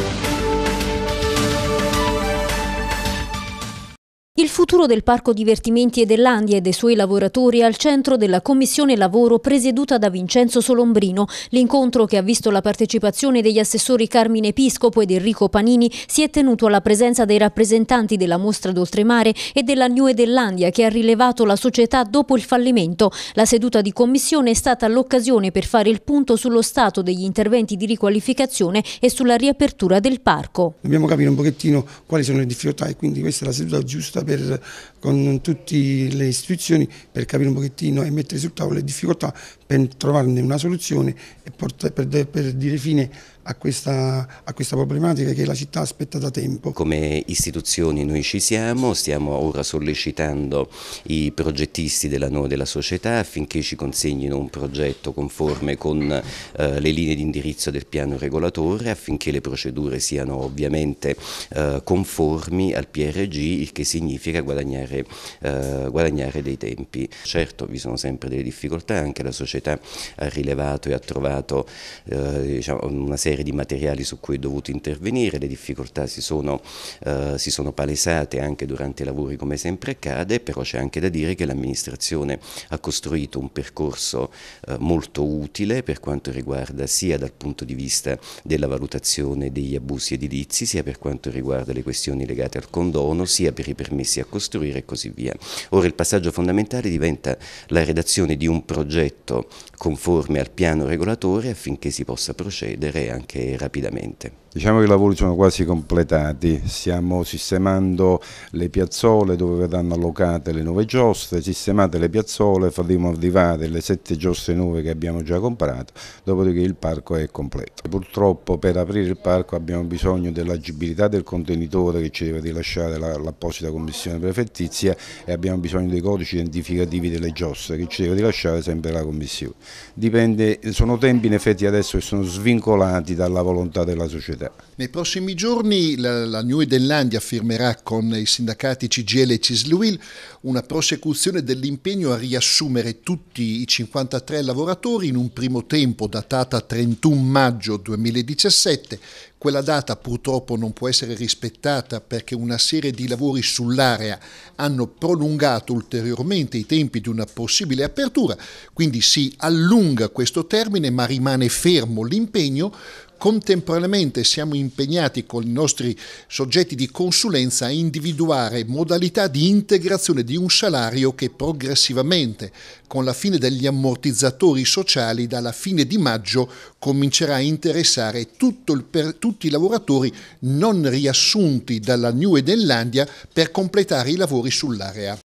Thank you. futuro del parco divertimenti e dell'Andia e dei suoi lavoratori è al centro della Commissione Lavoro presieduta da Vincenzo Solombrino. L'incontro che ha visto la partecipazione degli assessori Carmine Episcopo ed Enrico Panini si è tenuto alla presenza dei rappresentanti della mostra d'oltremare e della New Edellandia che ha rilevato la società dopo il fallimento. La seduta di commissione è stata l'occasione per fare il punto sullo stato degli interventi di riqualificazione e sulla riapertura del parco. Dobbiamo capire un pochettino quali sono le difficoltà e quindi questa è la seduta giusta per con tutte le istituzioni per capire un pochettino e mettere sul tavolo le difficoltà per trovarne una soluzione e per, per dire fine a questa, a questa, problematica che la città aspetta da tempo. Come istituzioni noi ci siamo, stiamo ora sollecitando i progettisti della, della società affinché ci consegnino un progetto conforme con eh, le linee di indirizzo del piano regolatore, affinché le procedure siano ovviamente eh, conformi al PRG, il che significa guadagnare, eh, guadagnare dei tempi. Certo vi sono sempre delle difficoltà, anche la società società ha rilevato e ha trovato eh, diciamo, una serie di materiali su cui è dovuto intervenire, le difficoltà si sono, eh, si sono palesate anche durante i lavori come sempre accade, però c'è anche da dire che l'amministrazione ha costruito un percorso eh, molto utile per quanto riguarda sia dal punto di vista della valutazione degli abusi edilizi, sia per quanto riguarda le questioni legate al condono, sia per i permessi a costruire e così via. Ora il passaggio fondamentale diventa la redazione di un progetto conforme al piano regolatore affinché si possa procedere anche rapidamente. Diciamo che i lavori sono quasi completati, stiamo sistemando le piazzole dove verranno allocate le nuove giostre, sistemate le piazzole, faremo arrivare le sette giostre nuove che abbiamo già comprato, dopodiché il parco è completo. Purtroppo per aprire il parco abbiamo bisogno dell'agibilità del contenitore che ci deve rilasciare l'apposita commissione prefettizia e abbiamo bisogno dei codici identificativi delle giostre che ci deve rilasciare sempre la commissione. Dipende, sono tempi in effetti adesso che sono svincolati dalla volontà della società. Florida. Nei prossimi giorni la, la New Edenlandia firmerà con i sindacati CGL e Cisluil una prosecuzione dell'impegno a riassumere tutti i 53 lavoratori in un primo tempo datata 31 maggio 2017. Quella data purtroppo non può essere rispettata perché una serie di lavori sull'area hanno prolungato ulteriormente i tempi di una possibile apertura, quindi si allunga questo termine ma rimane fermo l'impegno contemporaneamente siamo impegnati con i nostri soggetti di consulenza a individuare modalità di integrazione di un salario che progressivamente, con la fine degli ammortizzatori sociali, dalla fine di maggio comincerà a interessare tutto per, tutti i lavoratori non riassunti dalla New Edenlandia per completare i lavori sull'area.